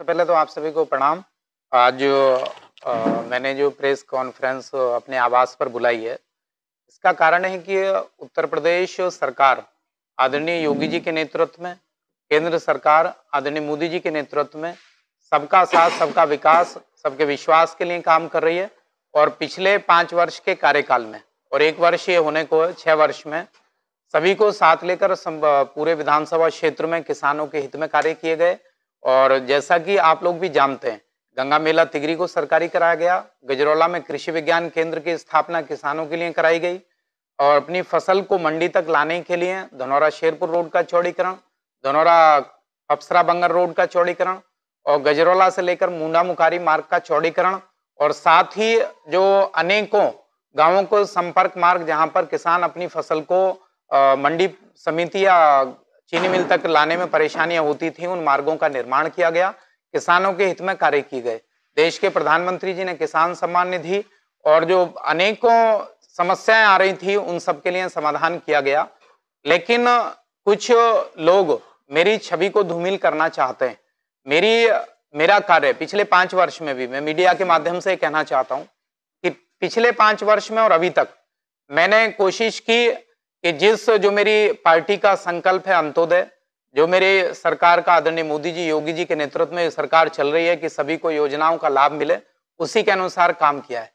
सबसे तो पहले तो आप सभी को प्रणाम आज जो आ, मैंने जो प्रेस कॉन्फ्रेंस अपने आवास पर बुलाई है इसका कारण है कि उत्तर प्रदेश सरकार आदरणीय योगी जी के नेतृत्व में केंद्र सरकार आदरणीय मोदी जी के नेतृत्व में सबका साथ सबका विकास सबके विश्वास के लिए काम कर रही है और पिछले पाँच वर्ष के कार्यकाल में और एक वर्ष ये होने को छः वर्ष में सभी को साथ लेकर पूरे विधानसभा क्षेत्र में किसानों के हित में कार्य किए गए और जैसा कि आप लोग भी जानते हैं गंगा मेला तिगरी को सरकारी कराया गया गजरौला में कृषि विज्ञान केंद्र की स्थापना किसानों के लिए कराई गई और अपनी फसल को मंडी तक लाने के लिए धनौरा शेरपुर रोड का चौड़ीकरण धनौरा अप्सरा बंगर रोड का चौड़ीकरण और गजरौला से लेकर मुंडा मुखारी मार्ग का चौड़ीकरण और साथ ही जो अनेकों गांवों को संपर्क मार्ग जहां पर किसान अपनी फसल को मंडी समिति या चीनी मिल तक लाने में परेशानियां होती थी उन मार्गों का निर्माण किया गया किसानों के हित में कार्य किए गए देश के प्रधानमंत्री जी ने किसान सम्मान निधि और जो अनेकों समस्याएं आ रही थी उन सब के लिए समाधान किया गया लेकिन कुछ लोग मेरी छवि को धूमिल करना चाहते हैं मेरी मेरा कार्य पिछले पांच वर्ष में भी मैं मीडिया के माध्यम से कहना चाहता हूं कि पिछले पांच वर्ष में और अभी तक मैंने कोशिश की कि जिस जो मेरी पार्टी का संकल्प है अंत्योदय जो मेरे सरकार का आदरणीय मोदी जी योगी जी के नेतृत्व में सरकार चल रही है कि सभी को योजनाओं का लाभ मिले उसी के अनुसार काम किया है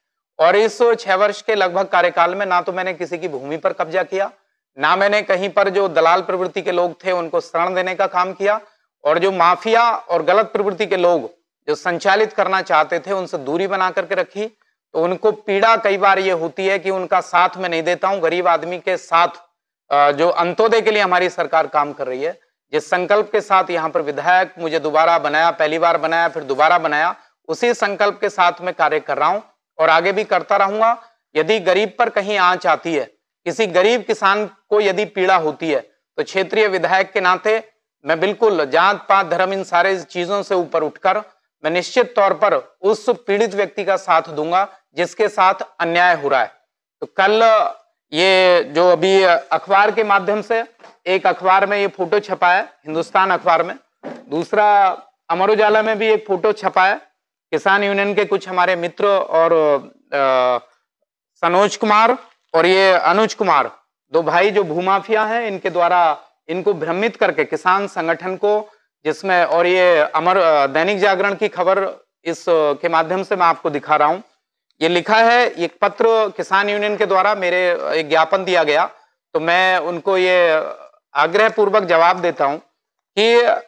और इस छह वर्ष के लगभग कार्यकाल में ना तो मैंने किसी की भूमि पर कब्जा किया ना मैंने कहीं पर जो दलाल प्रवृत्ति के लोग थे उनको शरण देने का काम किया और जो माफिया और गलत प्रवृत्ति के लोग जो संचालित करना चाहते थे उनसे दूरी बना करके रखी तो उनको पीड़ा कई बार ये होती है कि उनका साथ में नहीं देता हूं गरीब आदमी के साथ जो अंत्योदय के लिए हमारी सरकार काम कर रही है जिस संकल्प के साथ यहाँ पर विधायक मुझे दोबारा बनाया पहली बार बनाया फिर दोबारा बनाया उसी संकल्प के साथ मैं कार्य कर रहा हूं और आगे भी करता रहूंगा यदि गरीब पर कहीं आँच आती है किसी गरीब किसान को यदि पीड़ा होती है तो क्षेत्रीय विधायक के नाते मैं बिल्कुल जात पात धर्म इन सारे चीजों से ऊपर उठकर मैं निश्चित तौर पर उस पीड़ित व्यक्ति का साथ दूंगा जिसके साथ अन्याय हो रहा है तो कल ये जो अभी अखबार के माध्यम से एक अखबार में ये फोटो छपा है हिंदुस्तान अखबार में दूसरा अमर उजाला में भी एक फोटो छपा है किसान यूनियन के कुछ हमारे मित्र और सनोज कुमार और ये अनुज कुमार दो भाई जो भूमाफिया हैं इनके द्वारा इनको भ्रमित करके किसान संगठन को जिसमें और ये अमर दैनिक जागरण की खबर इस के माध्यम से मैं आपको दिखा रहा हूँ ये लिखा है एक पत्र किसान यूनियन के द्वारा मेरे एक ज्ञापन दिया गया तो मैं उनको ये आग्रह पूर्वक जवाब देता हूं कि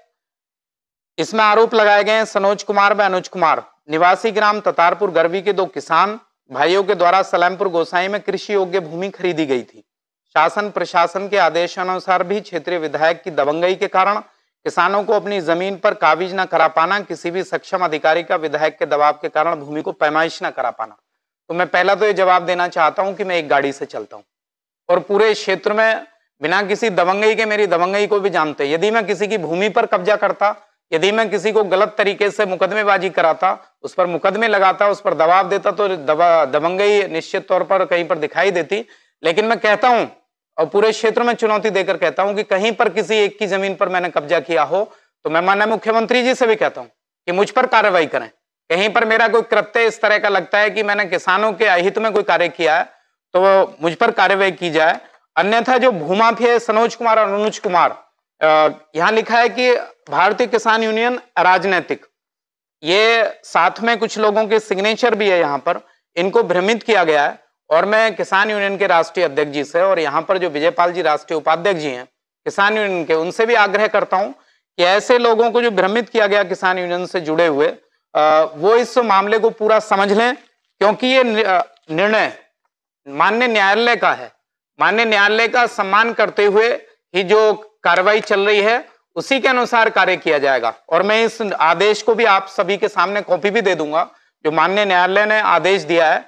इसमें आरोप लगाए गए सनोज कुमार व अनुज कुमार निवासी ग्राम ततारपुर गर्वी के दो किसान भाइयों के द्वारा सलमपुर गोसाई में कृषि योग्य भूमि खरीदी गई थी शासन प्रशासन के आदेशानुसार भी क्षेत्रीय विधायक की दबंगई के कारण किसानों को अपनी जमीन पर काबिज न करा पाना किसी भी सक्षम अधिकारी का विधायक के दबाव के कारण भूमि को पैमाइश न करा पाना तो मैं पहला तो ये जवाब देना चाहता हूँ कि मैं एक गाड़ी से चलता हूँ और पूरे क्षेत्र में बिना किसी दबंगई के मेरी दबंगई को भी जानते यदि मैं किसी की भूमि पर कब्जा करता यदि मैं किसी को गलत तरीके से मुकदमेबाजी कराता उस पर मुकदमे लगाता उस पर दबाव देता तो दबंगई निश्चित तौर पर कहीं पर दिखाई देती लेकिन मैं कहता हूं और पूरे क्षेत्र में चुनौती देकर कहता हूं कि कहीं पर किसी एक की जमीन पर मैंने कब्जा किया हो तो मैं माननीय मुख्यमंत्री जी से भी कहता हूं कि मुझ पर कार्रवाई करें कहीं पर मेरा कोई कृत्य इस तरह का लगता है कि मैंने किसानों के अहित में कोई कार्य किया है तो मुझ पर कार्रवाई की जाए अन्यथा जो भूमाफिया सनोज कुमार और अनुज कुमार यहाँ लिखा है कि भारतीय किसान यूनियन राजनैतिक ये साथ में कुछ लोगों के सिग्नेचर भी है यहाँ पर इनको भ्रमित किया गया है और मैं किसान यूनियन के राष्ट्रीय अध्यक्ष जी से और यहाँ पर जो विजयपाल जी राष्ट्रीय उपाध्यक्ष जी हैं किसान यूनियन के उनसे भी आग्रह करता हूँ कि ऐसे लोगों को जो भ्रमित किया गया किसान यूनियन से जुड़े हुए वो इस मामले को पूरा समझ लें क्योंकि ये निर्णय मान्य न्यायालय का है मान्य न्यायालय का सम्मान करते हुए ही जो कार्रवाई चल रही है उसी के अनुसार कार्य किया जाएगा और मैं इस आदेश को भी आप सभी के सामने कॉपी भी दे दूंगा जो मान्य न्यायालय ने आदेश दिया है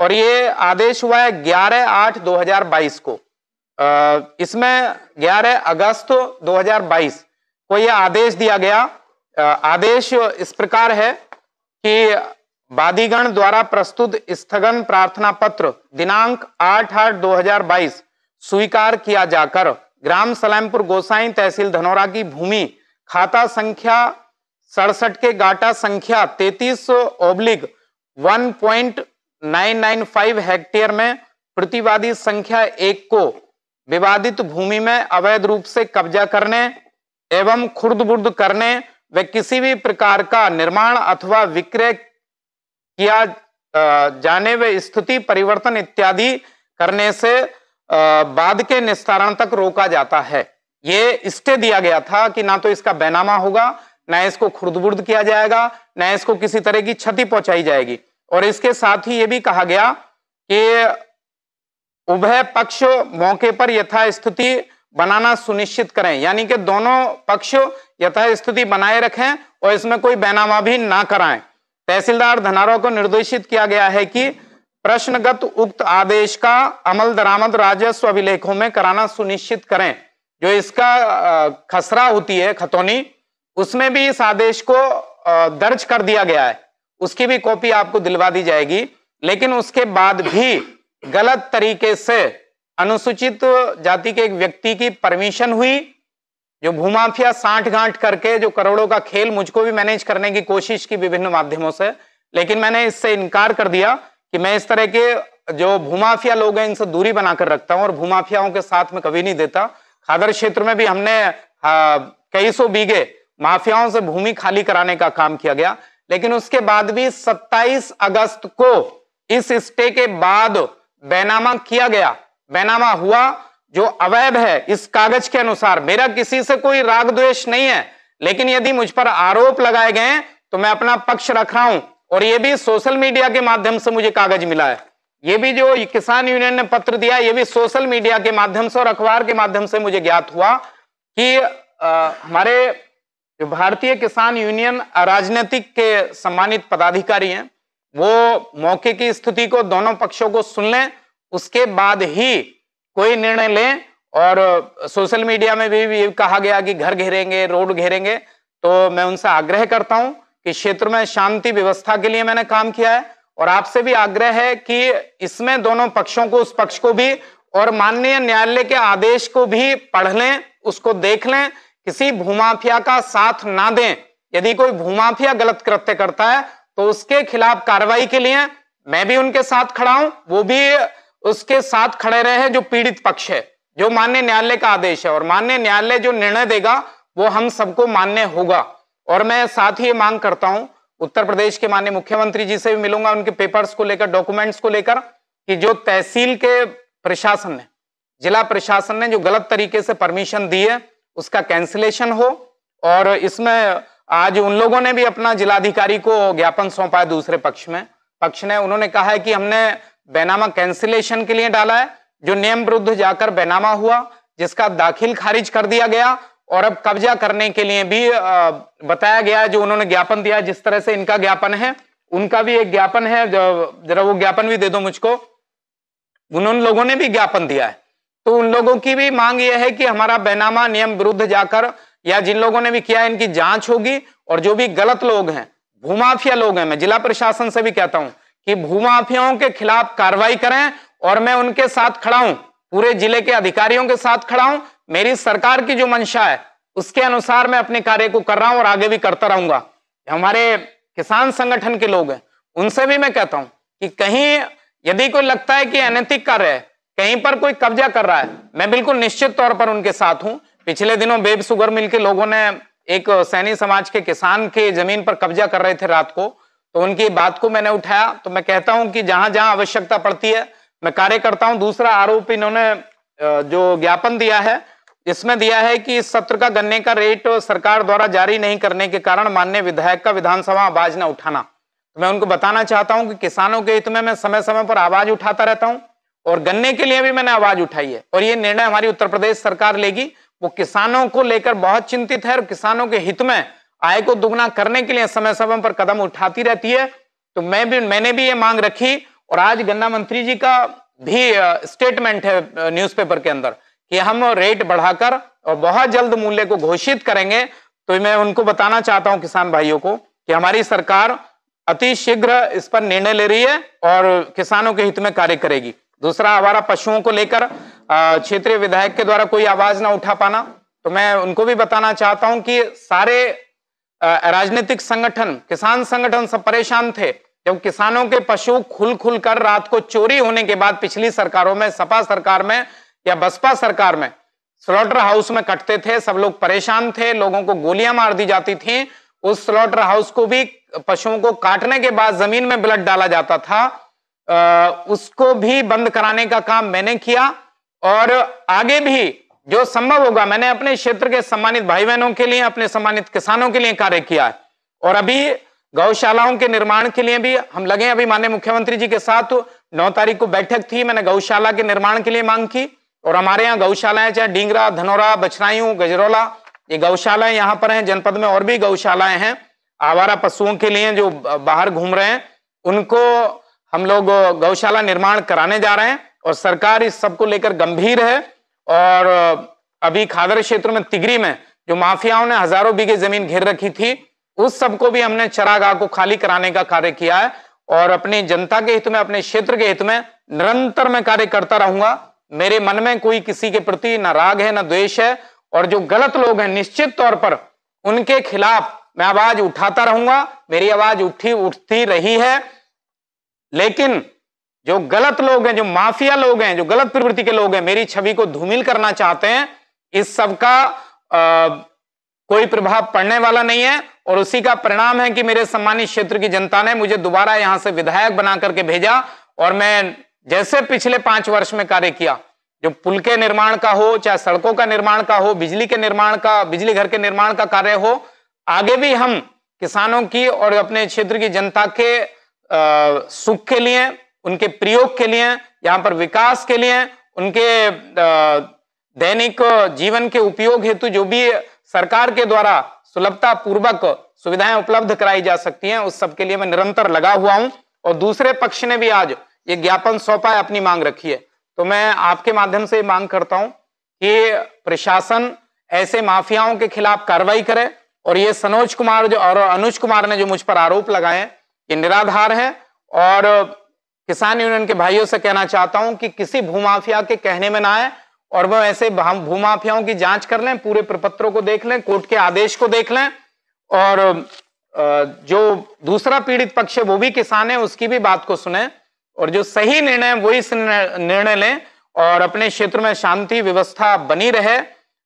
और ये आदेश हुआ है ग्यारह आठ 2022 को इसमें 11 अगस्त 2022 को ये आदेश दिया गया आदेश इस प्रकार है कि वादीगण द्वारा प्रस्तुत स्थगन प्रार्थना पत्र दिनांक 8 आठ 2022 स्वीकार किया जाकर ग्राम सलैमपुर गोसाई तहसील धनौरा की भूमि खाता संख्या सड़सठ के गाटा संख्या ओब्लिक वन पॉइंट 995 हेक्टेयर में प्रतिवादी संख्या एक को विवादित भूमि में अवैध रूप से कब्जा करने एवं खुर्द बुर्द करने व किसी भी प्रकार का निर्माण अथवा विक्रय किया जाने व स्थिति परिवर्तन इत्यादि करने से बाद के निस्तारण तक रोका जाता है ये स्टे दिया गया था कि ना तो इसका बैनामा होगा ना इसको खुर्द बुर्द किया जाएगा ना इसको किसी तरह की क्षति पहुंचाई जाएगी और इसके साथ ही ये भी कहा गया कि उभय पक्ष मौके पर यथास्थिति बनाना सुनिश्चित करें यानी कि दोनों पक्ष यथास्थिति बनाए रखें और इसमें कोई बैनामा भी ना कराएं तहसीलदार धनारा को निर्देशित किया गया है कि प्रश्नगत उक्त आदेश का अमल दरामद राजस्व अभिलेखों में कराना सुनिश्चित करें जो इसका खसरा होती है खतौनी उसमें भी इस आदेश को दर्ज कर दिया गया है उसकी भी कॉपी आपको दिलवा दी जाएगी लेकिन उसके बाद भी गलत तरीके से अनुसूचित जाति के एक व्यक्ति की परमिशन हुई जो भूमाफिया साठ गांठ करके जो करोड़ों का खेल मुझको भी मैनेज करने की कोशिश की विभिन्न माध्यमों से लेकिन मैंने इससे इनकार कर दिया कि मैं इस तरह के जो भूमाफिया लोग हैं इनसे दूरी बनाकर रखता हूं और भूमाफियाओं के साथ में कभी नहीं देता खादर क्षेत्र में भी हमने हाँ, कई सौ बीघे माफियाओं से भूमि खाली कराने का काम किया गया लेकिन उसके बाद भी 27 अगस्त को इस स्टे के बाद बैनामा किया गया बैनामा हुआ जो अवैध है इस कागज के अनुसार मेरा किसी से कोई राग द्वेष नहीं है लेकिन यदि मुझ पर आरोप लगाए गए तो मैं अपना पक्ष रख रहा हूं और यह भी सोशल मीडिया के माध्यम से मुझे कागज मिला है ये भी जो किसान यूनियन ने पत्र दिया ये भी सोशल मीडिया के माध्यम से और अखबार के माध्यम से मुझे ज्ञात हुआ कि आ, हमारे भारतीय किसान यूनियन राजनीतिक के सम्मानित पदाधिकारी हैं वो मौके की स्थिति को दोनों पक्षों को सुन लें उसके बाद ही कोई निर्णय लें और सोशल मीडिया में भी, भी कहा गया कि घर घेरेंगे रोड घेरेंगे तो मैं उनसे आग्रह करता हूं कि क्षेत्र में शांति व्यवस्था के लिए मैंने काम किया है और आपसे भी आग्रह है कि इसमें दोनों पक्षों को उस पक्ष को भी और माननीय न्यायालय के आदेश को भी पढ़ लें उसको देख लें किसी भूमाफिया का साथ ना दें यदि कोई भूमाफिया गलत कृत्य करता है तो उसके खिलाफ कार्रवाई के लिए मैं भी उनके साथ खड़ा हूं वो भी उसके साथ खड़े रहे हैं जो पीड़ित पक्ष है जो मान्य न्यायालय का आदेश है और मान्य न्यायालय जो निर्णय देगा वो हम सबको मान्य होगा और मैं साथ ही ये मांग करता हूं उत्तर प्रदेश के माननीय मुख्यमंत्री जी से भी मिलूंगा उनके पेपर्स को लेकर डॉक्यूमेंट्स को लेकर कि जो तहसील के प्रशासन ने जिला प्रशासन ने जो गलत तरीके से परमिशन दी है उसका कैंसिलेशन हो और इसमें आज उन लोगों ने भी अपना जिलाधिकारी को ज्ञापन सौंपा है दूसरे पक्ष में पक्ष ने उन्होंने कहा है कि हमने बैनामा कैंसिलेशन के लिए डाला है जो नियम विरुद्ध जाकर बैनामा हुआ जिसका दाखिल खारिज कर दिया गया और अब कब्जा करने के लिए भी बताया गया जो उन्होंने ज्ञापन दिया जिस तरह से इनका ज्ञापन है उनका भी एक ज्ञापन है जरा वो ज्ञापन भी दे दो मुझको उन लोगों ने भी ज्ञापन दिया है तो उन लोगों की भी मांग यह है कि हमारा बैनामा नियम विरुद्ध जाकर या जिन लोगों ने भी किया इनकी जांच होगी और जो भी गलत लोग हैं भूमाफिया लोग हैं मैं जिला प्रशासन से भी कहता हूं कि भूमाफियाओं के खिलाफ कार्रवाई करें और मैं उनके साथ खड़ा हूं पूरे जिले के अधिकारियों के साथ खड़ा हूं मेरी सरकार की जो मंशा है उसके अनुसार मैं अपने कार्य को कर रहा हूं और आगे भी करता रहूंगा हमारे किसान संगठन के लोग हैं उनसे भी मैं कहता हूं कि कहीं यदि कोई लगता है कि अनैतिक कार्य है कहीं पर कोई कब्जा कर रहा है मैं बिल्कुल निश्चित तौर पर उनके साथ हूं पिछले दिनों बेब सुगर मिल के लोगों ने एक सैनी समाज के किसान के जमीन पर कब्जा कर रहे थे रात को तो उनकी बात को मैंने उठाया तो मैं कहता हूं कि जहां जहां आवश्यकता पड़ती है मैं कार्य करता हूं दूसरा आरोप इन्होंने जो ज्ञापन दिया है इसमें दिया है कि इस सत्र का गन्ने का रेट सरकार द्वारा जारी नहीं करने के कारण मान्य विधायक का विधानसभा आवाज न उठाना तो मैं उनको बताना चाहता हूं कि किसानों के हित में मैं समय समय पर आवाज उठाता रहता हूं और गन्ने के लिए भी मैंने आवाज उठाई है और ये निर्णय हमारी उत्तर प्रदेश सरकार लेगी वो किसानों को लेकर बहुत चिंतित है और किसानों के हित में आय को दुगना करने के लिए समय समय पर कदम उठाती रहती है तो मैं भी मैंने भी ये मांग रखी और आज गन्ना मंत्री जी का भी स्टेटमेंट है न्यूज़पेपर के अंदर कि हम रेट बढ़ाकर और बहुत जल्द मूल्य को घोषित करेंगे तो मैं उनको बताना चाहता हूं किसान भाइयों को कि हमारी सरकार अति शीघ्र इस पर निर्णय ले रही है और किसानों के हित में कार्य करेगी दूसरा आवारा पशुओं को लेकर क्षेत्रीय विधायक के द्वारा कोई आवाज ना उठा पाना तो मैं उनको भी बताना चाहता हूं कि सारे राजनीतिक संगठन किसान संगठन सब परेशान थे जब किसानों के पशु खुल खुल कर रात को चोरी होने के बाद पिछली सरकारों में सपा सरकार में या बसपा सरकार में स्लॉटर हाउस में कटते थे सब लोग परेशान थे लोगों को गोलियां मार दी जाती थी उस स्लॉटर हाउस को भी पशुओं को काटने के बाद जमीन में ब्लड डाला जाता था उसको भी बंद कराने का काम मैंने किया और आगे भी जो संभव होगा मैंने अपने क्षेत्र के सम्मानित भाई बहनों के लिए अपने सम्मानित किसानों के लिए कार्य किया है और अभी गौशालाओं के निर्माण के लिए भी हम लगे अभी माननीय मुख्यमंत्री जी के साथ नौ तारीख को बैठक थी मैंने गौशाला के निर्माण के लिए मांग की और हमारे यहाँ गौशालाएं चाहे डींगरा धनौरा बछरायू गजरौला ये गौशालाएं यहाँ पर हैं जनपद में और भी गौशालाएं हैं आवारा पशुओं के लिए जो बाहर घूम रहे हैं उनको हम लोग गौशाला निर्माण कराने जा रहे हैं और सरकार इस सबको लेकर गंभीर है और अभी खादर क्षेत्र में तिगरी में जो माफियाओं ने हजारों बीघे जमीन घेर रखी थी उस सबको भी हमने चरागाह को खाली कराने का कार्य किया है और अपनी जनता के हित में अपने क्षेत्र के हित में निरंतर मैं कार्य करता रहूंगा मेरे मन में कोई किसी के प्रति ना राग है ना द्वेष है और जो गलत लोग हैं निश्चित तौर पर उनके खिलाफ मैं आवाज उठाता रहूंगा मेरी आवाज उठी उठती रही है लेकिन जो गलत लोग हैं जो माफिया लोग हैं जो गलत प्रवृत्ति के लोग हैं मेरी छवि को धूमिल करना चाहते हैं इस सब का आ, कोई प्रभाव पड़ने वाला नहीं है और उसी का परिणाम है कि मेरे सम्मानित क्षेत्र की जनता ने मुझे दोबारा यहां से विधायक बना करके भेजा और मैं जैसे पिछले पांच वर्ष में कार्य किया जो पुल के निर्माण का हो चाहे सड़कों का निर्माण का हो बिजली के निर्माण का बिजली घर के निर्माण का कार्य हो आगे भी हम किसानों की और अपने क्षेत्र की जनता के सुख के लिए उनके प्रयोग के लिए यहाँ पर विकास के लिए उनके दैनिक जीवन के उपयोग हेतु जो भी सरकार के द्वारा सुलभता पूर्वक सुविधाएं उपलब्ध कराई जा सकती हैं उस सब के लिए मैं निरंतर लगा हुआ हूं और दूसरे पक्ष ने भी आज ये ज्ञापन सौंपा है अपनी मांग रखी है तो मैं आपके माध्यम से मांग करता हूं कि प्रशासन ऐसे माफियाओं के खिलाफ कार्रवाई करे और ये सनोज कुमार जो और अनुज कुमार ने जो मुझ पर आरोप लगाए ये निराधार है और किसान यूनियन के भाइयों से कहना चाहता हूं कि किसी भूमाफिया के कहने में ना आए और वो ऐसे भूमाफियाओं की जांच कर लें पूरे प्रपत्रों को देख लें कोर्ट के आदेश को देख लें और जो दूसरा पीड़ित पक्ष है वो भी किसान है उसकी भी बात को सुने और जो सही निर्णय वो इस निर्णय लें और अपने क्षेत्र में शांति व्यवस्था बनी रहे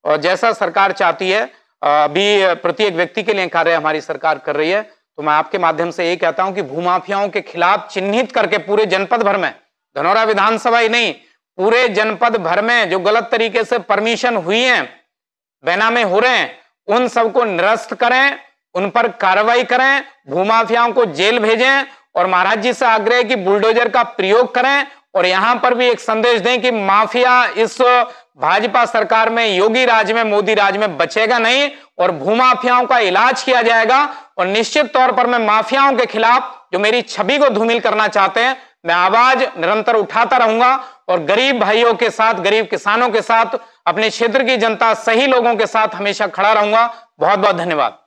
और जैसा सरकार चाहती है अभी प्रत्येक व्यक्ति के लिए कार्य हमारी सरकार कर रही है तो मैं आपके माध्यम से ये कहता हूं कि भूमाफियाओं के खिलाफ चिन्हित करके पूरे जनपद भर में धनौरा विधानसभा ही नहीं पूरे जनपद भर में जो गलत तरीके से परमिशन हुई है बैनामे हो रहे हैं उन सबको निरस्त करें उन पर कार्रवाई करें भूमाफियाओं को जेल भेजें और महाराज जी से आग्रह की बुलडोजर का प्रयोग करें और यहां पर भी एक संदेश दें कि माफिया इस भाजपा सरकार में योगी राज में मोदी राज में बचेगा नहीं और भूमाफियाओं का इलाज किया जाएगा और निश्चित तौर पर मैं माफियाओं के खिलाफ जो मेरी छवि को धूमिल करना चाहते हैं मैं आवाज निरंतर उठाता रहूंगा और गरीब भाइयों के साथ गरीब किसानों के साथ अपने क्षेत्र की जनता सही लोगों के साथ हमेशा खड़ा रहूंगा बहुत बहुत धन्यवाद